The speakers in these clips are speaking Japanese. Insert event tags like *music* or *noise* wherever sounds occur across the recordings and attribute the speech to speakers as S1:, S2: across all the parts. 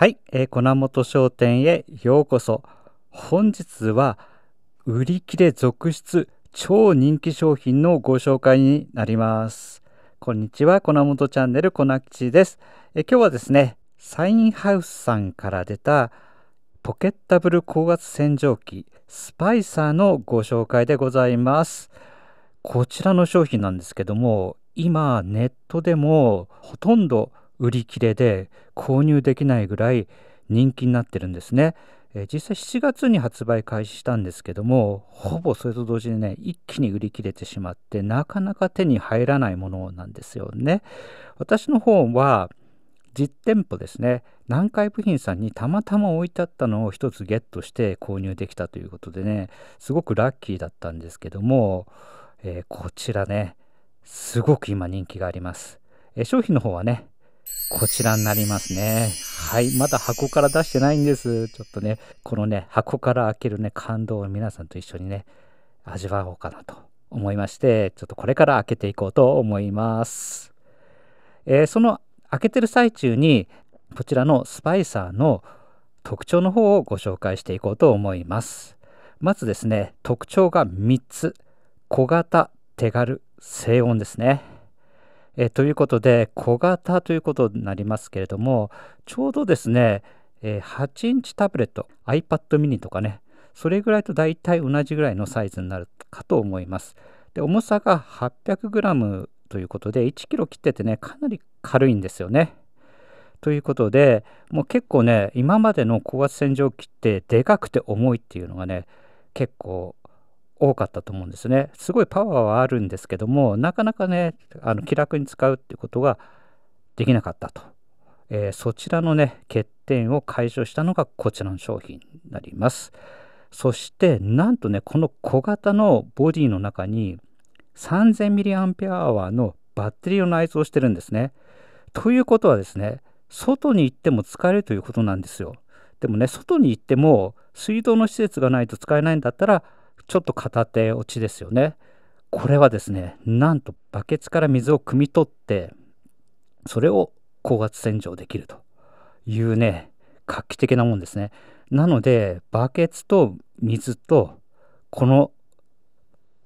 S1: はい、えー、粉本商店へようこそ本日は売り切れ続出超人気商品のご紹介になりますこんにちは粉本チャンネル粉吉ですえー、今日はですねサインハウスさんから出たポケッタブル高圧洗浄機スパイサーのご紹介でございますこちらの商品なんですけども今ネットでもほとんど売り切れで購入できないぐらい人気になってるんですね。え実際7月に発売開始したんですけどもほぼそれと同時にね一気に売り切れてしまってなかなか手に入らないものなんですよね。私の方は実店舗ですね南海部品さんにたまたま置いてあったのを1つゲットして購入できたということでねすごくラッキーだったんですけども、えー、こちらねすごく今人気があります、えー、商品の方はねこちらになりますね。はい。まだ箱から出してないんです。ちょっとね、このね、箱から開けるね、感動を皆さんと一緒にね、味わおうかなと思いまして、ちょっとこれから開けていこうと思います。えー、その開けてる最中に、こちらのスパイサーの特徴の方をご紹介していこうと思います。まずですね、特徴が3つ。小型、手軽、静音ですね。えー、ということで小型ということになりますけれどもちょうどですね、えー、8インチタブレット iPad mini とかねそれぐらいと大体同じぐらいのサイズになるかと思います。で重さが 800g ということで 1kg 切っててねかなり軽いんですよね。ということでもう結構ね今までの高圧洗浄機ってでかくて重いっていうのがね結構多かったと思うんですね。すごいパワーはあるんですけどもなかなかねあの気楽に使うっていうことができなかったと、えー、そちらのね欠点を解消したのがこちらの商品になります。そしてなんとねこの小型のボディの中に 3000mAh のバッテリーを内蔵してるんですね。ということはですね外に行っても使えるということなんですよ。でもね外に行っても水道の施設がないと使えないんだったらちょっと片手落ちですよね。これはですね、なんとバケツから水を汲み取って、それを高圧洗浄できるというね、画期的なもんですね。なので、バケツと水と、この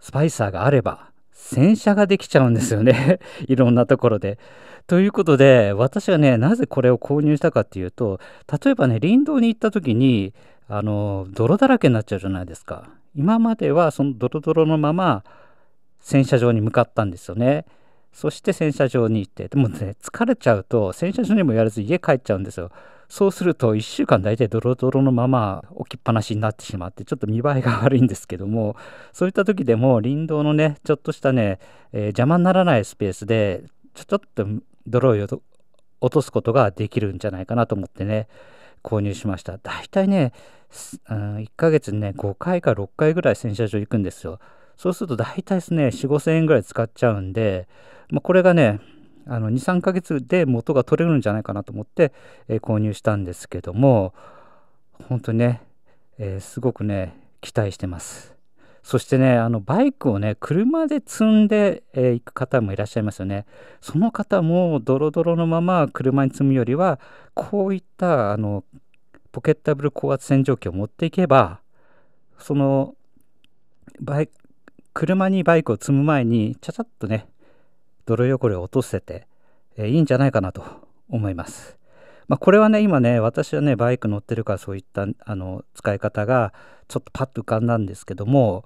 S1: スパイサーがあれば、洗車ができちゃうんですよね *laughs* いろんなところで。ということで、私はね、なぜこれを購入したかっていうと、例えばね、林道に行った時に、あの、泥だらけになっちゃうじゃないですか。今まではそのドロドロのまま洗車場に向かったんですよね。そして洗車場に行って、でもね、疲れちゃうと洗車場にもやらず家帰っちゃうんですよ。そうすると1週間大体ドロドロのまま置きっぱなしになってしまってちょっと見栄えが悪いんですけどもそういった時でも林道のねちょっとしたね、えー、邪魔にならないスペースでちょちょっと泥を落とすことができるんじゃないかなと思ってね購入しました。大体ねうん、1ヶ月にね、5回か6回ぐらい洗車場行くんですよ。そうすると大体ですね、4、5000円ぐらい使っちゃうんで、まあ、これがね、あの2、3ヶ月で元が取れるんじゃないかなと思って、えー、購入したんですけども、本当にね、えー、すごくね、期待してます。そしてね、あのバイクをね、車で積んでい、えー、く方もいらっしゃいますよね。その方も、ドロドロのまま車に積むよりは、こういったあのポケッタブル高圧洗浄機を持っていけばそのバイ車にバイクを積む前にちゃちゃっとね泥汚れを落とせて、えー、いいんじゃないかなと思います。まあ、これはね今ね私はねバイク乗ってるからそういったあの使い方がちょっとパッと浮かんだんですけども、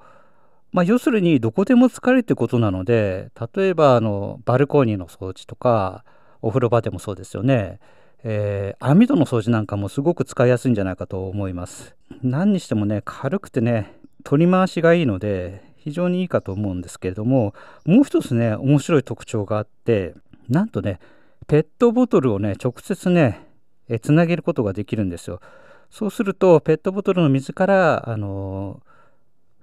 S1: まあ、要するにどこでも使えるってことなので例えばあのバルコニーの掃除とかお風呂場でもそうですよねえー、網戸の掃除なんかもすごく使いやすいんじゃないかと思います。何にしてもね、軽くてね、取り回しがいいので、非常にいいかと思うんですけれども、もう一つね、面白い特徴があって、なんとね、ペットボトルをね、直接ね、えつなげることができるんですよ。そうすると、ペットボトルの水から、あの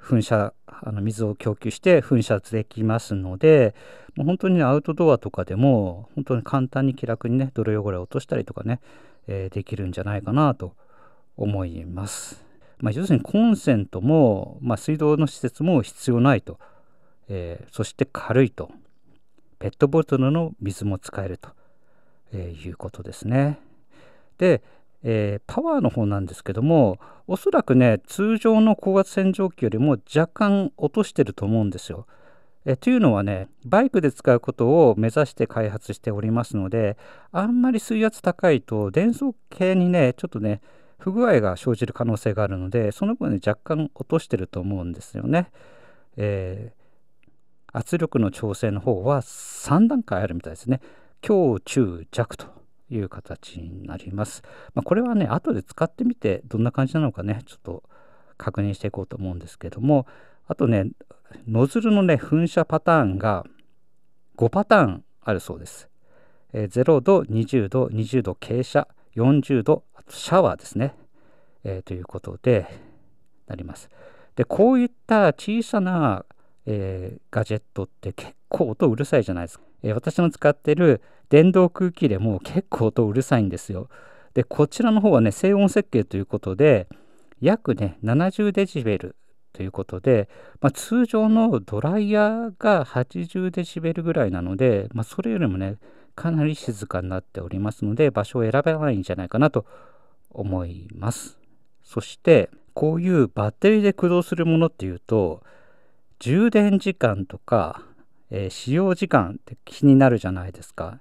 S1: 噴射あの水を供給して噴射できますのでもう本当に、ね、アウトドアとかでも本当に簡単に気楽にね泥汚れを落としたりとかね、えー、できるんじゃないかなと思います。まあ、要するにコンセントも、まあ、水道の施設も必要ないと、えー、そして軽いとペットボトルの水も使えると、えー、いうことですね。で、えー、パワーの方なんですけどもおそらくね通常の高圧洗浄機よりも若干落としてると思うんですよ。えというのはねバイクで使うことを目指して開発しておりますのであんまり水圧高いと伝送系にねちょっとね不具合が生じる可能性があるのでその分、ね、若干落としてると思うんですよね。えー、圧力の調整の方は3段階あるみたいですね。強中弱という形になります。まあ、これはね、後で使ってみてどんな感じなのかね、ちょっと確認していこうと思うんですけども、あとね、ノズルのね、噴射パターンが5パターンあるそうです。えー、0度、20度、20度傾斜、40度、あとシャワーですね。えー、ということで、なります。で、こういった小さなえー、ガジェットって結構音うるさいじゃないですか、えー、私の使ってる電動空気入れも結構音うるさいんですよでこちらの方はね静音設計ということで約ね70デシベルということで、まあ、通常のドライヤーが80デシベルぐらいなので、まあ、それよりもねかなり静かになっておりますので場所を選べないんじゃないかなと思いますそしてこういうバッテリーで駆動するものっていうと充電時間とか、えー、使用時間って気になるじゃないですか。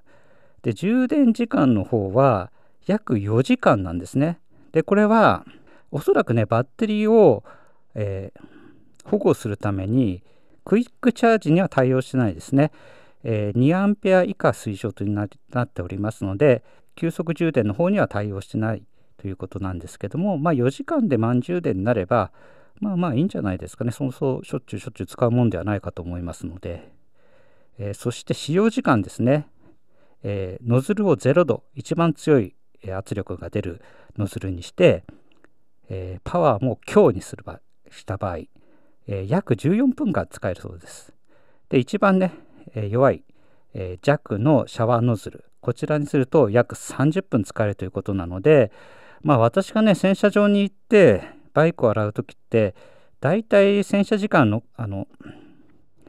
S1: で充電時間の方は約4時間なんですね。でこれはおそらくねバッテリーを、えー、保護するためにクイックチャージには対応してないですね。えー、2アンペア以下推奨となっておりますので急速充電の方には対応してないということなんですけども、まあ、4時間で満充電になればまあまあいいんじゃないですかね。そうそうしょっちゅうしょっちゅう使うもんではないかと思いますので。えー、そして使用時間ですね。えー、ノズルを0度、一番強い圧力が出るノズルにして、えー、パワーも強にする場した場合、え約14分間使えるそうです。で、一番ね、え弱い、え弱のシャワーノズル、こちらにすると約30分使えるということなので、まあ私がね、洗車場に行って、バイクを洗う時ってだいたい洗車時間のあの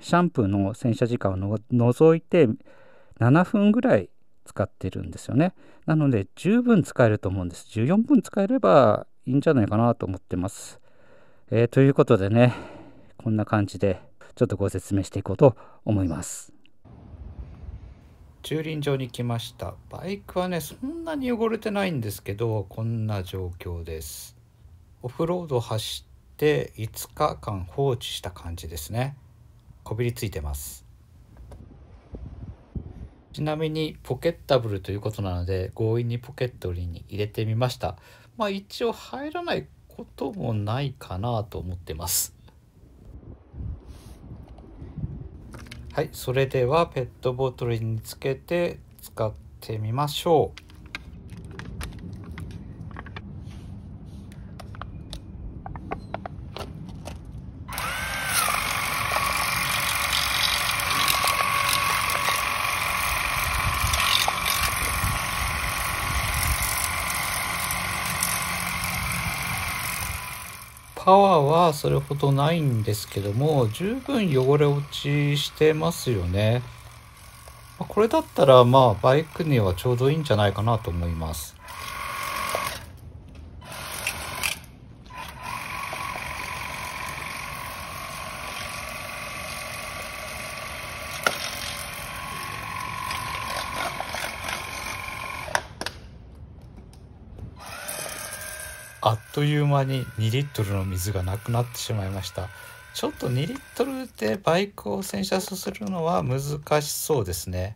S1: シャンプーの洗車時間を除いて7分ぐらい使ってるんですよねなので十分使えると思うんです14分使えればいいんじゃないかなと思ってます、えー、ということでねこんな感じでちょっとご説明していこうと思います駐輪場に来ましたバイクはねそんなに汚れてないんですけどこんな状況ですオフロード走って5日間放置した感じですねこびりついてますちなみにポケッタブルということなので強引にポケットに入れてみましたまあ一応入らないこともないかなと思ってますはいそれではペットボトルにつけて使ってみましょうそれほどないんですけども、十分汚れ落ちしてますよね。これだったらまあバイクにはちょうどいいんじゃないかなと思います。という間に2リットルの水がなくなってしまいましたちょっと2リットルでバイクを洗車するのは難しそうですね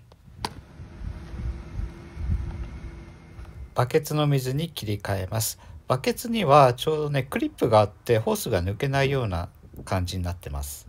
S1: バケツの水に切り替えますバケツにはちょうどねクリップがあってホースが抜けないような感じになってます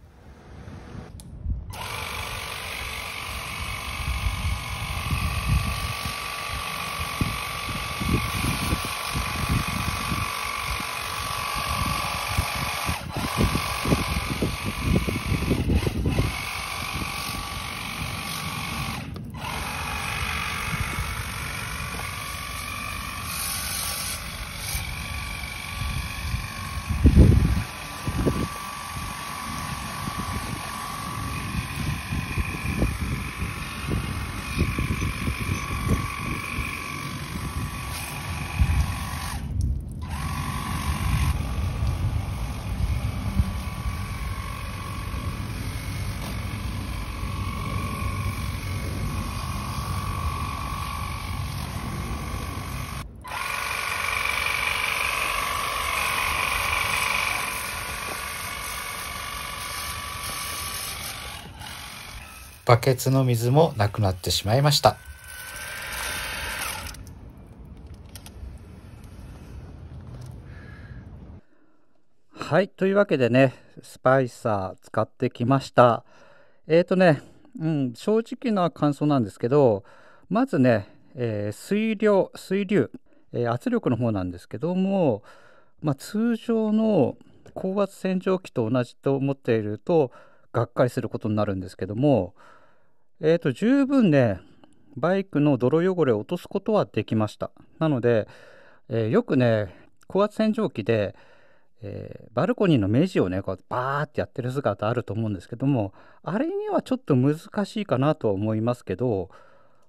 S1: バケツの水もなくなってしまいました。はい、というわけでね、スパイサー使ってきました。えっ、ー、とね、うん、正直な感想なんですけど、まずね、えー、水量、水流、えー、圧力の方なんですけども、まあ、通常の高圧洗浄機と同じと思っていると、がっかりすることになるんですけども、えっ、ー、と、十分ね、バイクの泥汚れを落とすことはできました。なので、えー、よくね、高圧洗浄機で、えー、バルコニーの目地をね、こうバーってやってる姿あると思うんですけども、あれにはちょっと難しいかなとは思いますけど、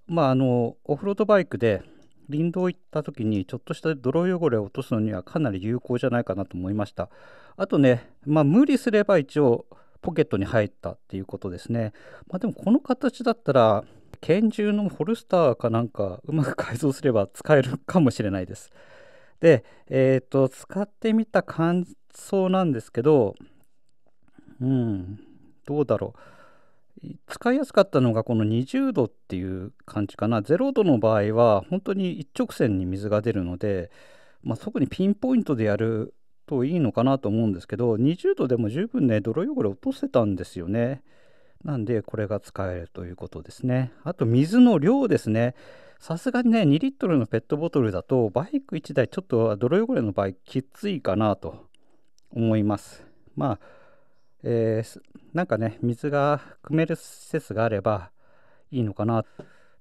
S1: まあ、あの、オフロードバイクで林道行った時に、ちょっとした泥汚れを落とすのにはかなり有効じゃないかなと思いました。あとね、まあ、無理すれば一応、ポケットに入ったっていうことですね。まあ、でもこの形だったら拳銃のホルスターかなんかうまく改造すれば使えるかもしれないです。で、えー、と使ってみた感想なんですけどうんどうだろう使いやすかったのがこの20度っていう感じかな0度の場合は本当に一直線に水が出るので、まあ、特にピンポイントでやるといいのかなと思うんですけど20度でも十分ね泥汚れ落とせたんですよねなんでこれが使えるということですねあと水の量ですねさすがにね2リットルのペットボトルだとバイク1台ちょっと泥汚れの場合きついかなと思いますまあえー、なんかね水が汲める施設があればいいのかな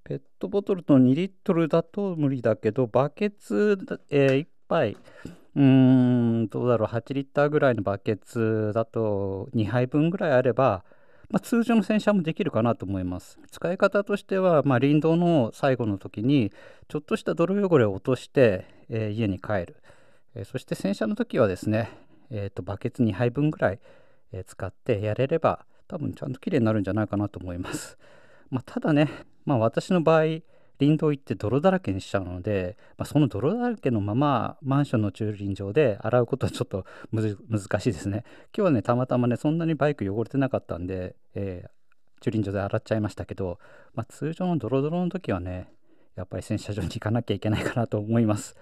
S1: ペットボトルと2リットルだと無理だけどバケツ、えー、1杯うーん、どうだろう、8リッターぐらいのバケツだと2杯分ぐらいあれば、まあ、通常の洗車もできるかなと思います。使い方としては、まあ、林道の最後の時に、ちょっとした泥汚れを落として、えー、家に帰る、えー、そして洗車の時はですね、えーと、とバケツ2杯分ぐらい、えー、使ってやれれば、多分ちゃんと綺麗になるんじゃないかなと思います。まあ、ただね、まあ、私の場合、林道行って泥だらけにしちゃうので、まあ、その泥だらけのままマンションの駐輪場で *laughs* 洗うことはちょっと *laughs* 難しいですね今日はねたまたまねそんなにバイク汚れてなかったんで、えー、駐輪場で洗っちゃいましたけど、まあ、通常のドロドロの時はねやっぱり洗車場に行かなきゃいけないかなと思います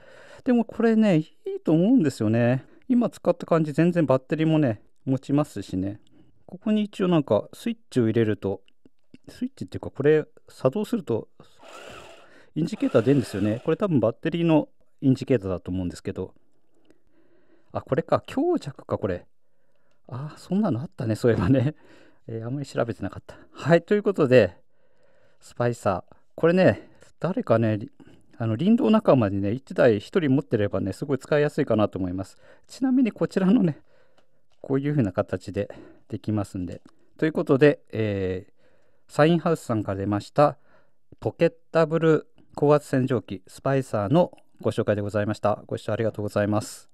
S1: でもこれねいいと思うんですよね今使った感じ全然バッテリーもね持ちますしねここに一応なんかスイッチを入れるとスイッチっていうかこれ作動するとインジケーター出るんですよね。これ多分バッテリーのインジケーターだと思うんですけど。あ、これか。強弱か、これ。あ、そんなのあったね、そういえばね。*laughs* えー、あんまり調べてなかった。はい、ということで、スパイサー。これね、誰かね、あの林道仲間にね、1台1人持ってればね、すごい使いやすいかなと思います。ちなみにこちらのね、こういう風な形でできますんで。ということで、えー、サインハウスさんから出ました、ポケッタブル高圧洗浄機スパイサーのご紹介でございました。ご視聴ありがとうございます。